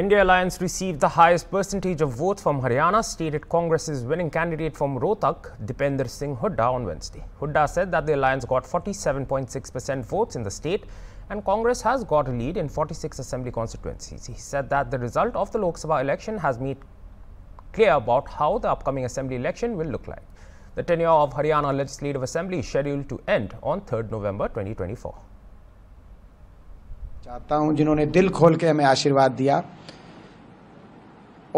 India Alliance received the highest percentage of votes from Haryana, stated Congress's winning candidate from Rohtak, Dipender Singh Hooda, on Wednesday. Hooda said that the alliance got 47.6% votes in the state and Congress has got a lead in 46 assembly constituencies. He said that the result of the Lok Sabha election has made clear about how the upcoming assembly election will look like. The tenure of Haryana Legislative Assembly is scheduled to end on 3rd November 2024. चाहता हूं जिन्होंने दिल खोल के हमें आशीर्वाद दिया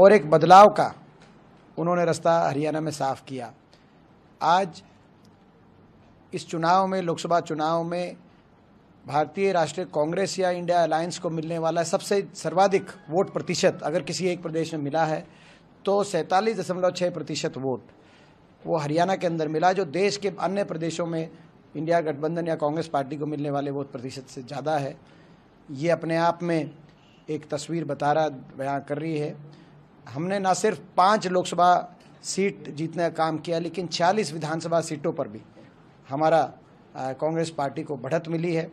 और एक बदलाव का उन्होंने रास्ता हरियाणा में साफ किया आज इस चुनाव में लोकसभा चुनाव में भारतीय राष्ट्रीय कांग्रेस या इंडिया अलायंस को मिलने वाला सबसे सर्वाधिक वोट प्रतिशत अगर किसी एक प्रदेश में मिला है तो सैंतालीस दशमलव प्रतिशत वोट वो हरियाणा के अंदर मिला जो देश के अन्य प्रदेशों में इंडिया गठबंधन या कांग्रेस पार्टी को मिलने वाले वोट प्रतिशत से ज़्यादा है ये अपने आप में एक तस्वीर बता रहा बयां कर रही है हमने ना सिर्फ पाँच लोकसभा सीट जीतने का काम किया लेकिन छियालीस विधानसभा सीटों पर भी हमारा कांग्रेस पार्टी को बढ़त मिली है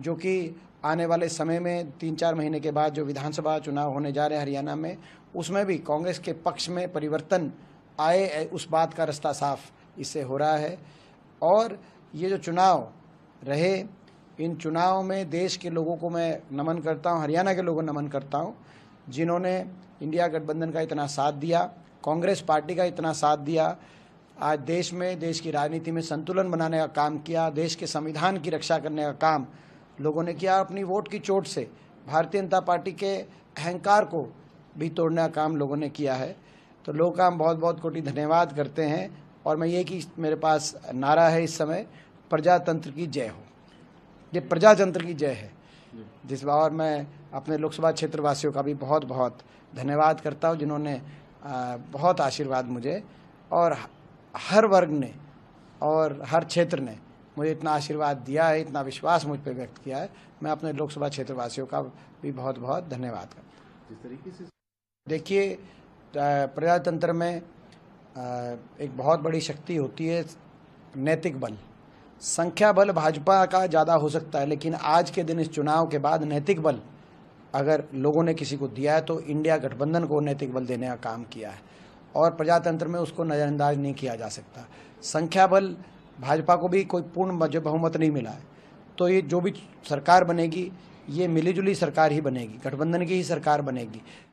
जो कि आने वाले समय में तीन चार महीने के बाद जो विधानसभा चुनाव होने जा रहे हैं हरियाणा में उसमें भी कांग्रेस के पक्ष में परिवर्तन आए उस बात का रास्ता साफ इससे हो रहा है और ये जो चुनाव रहे इन चुनाव में देश के लोगों को मैं नमन करता हूँ हरियाणा के लोगों को नमन करता हूँ जिन्होंने इंडिया गठबंधन का इतना साथ दिया कांग्रेस पार्टी का इतना साथ दिया आज देश में देश की राजनीति में संतुलन बनाने का काम किया देश के संविधान की रक्षा करने का काम लोगों ने किया अपनी वोट की चोट से भारतीय जनता पार्टी के अहंकार को भी तोड़ने का काम लोगों ने किया है तो लोग का हम बहुत बहुत कोटि धन्यवाद करते हैं और मैं ये कि मेरे पास नारा है इस समय प्रजातंत्र की जय हो ये प्रजातंत्र की जय है जिस बार मैं अपने लोकसभा क्षेत्रवासियों का भी बहुत बहुत धन्यवाद करता हूँ जिन्होंने बहुत आशीर्वाद मुझे और हर वर्ग ने और हर क्षेत्र ने मुझे इतना आशीर्वाद दिया है इतना विश्वास मुझ पर व्यक्त किया है मैं अपने लोकसभा क्षेत्रवासियों का भी बहुत बहुत धन्यवाद करता हूँ देखिए प्रजातंत्र में एक बहुत बड़ी शक्ति होती है नैतिक बल संख्या बल भाजपा का ज़्यादा हो सकता है लेकिन आज के दिन इस चुनाव के बाद नैतिक बल अगर लोगों ने किसी को दिया है तो इंडिया गठबंधन को नैतिक बल देने का काम किया है और प्रजातंत्र में उसको नज़रअंदाज नहीं किया जा सकता संख्या बल भाजपा को भी कोई पूर्ण बहुमत नहीं मिला है तो ये जो भी सरकार बनेगी ये मिलीजुली सरकार ही बनेगी गठबंधन की ही सरकार बनेगी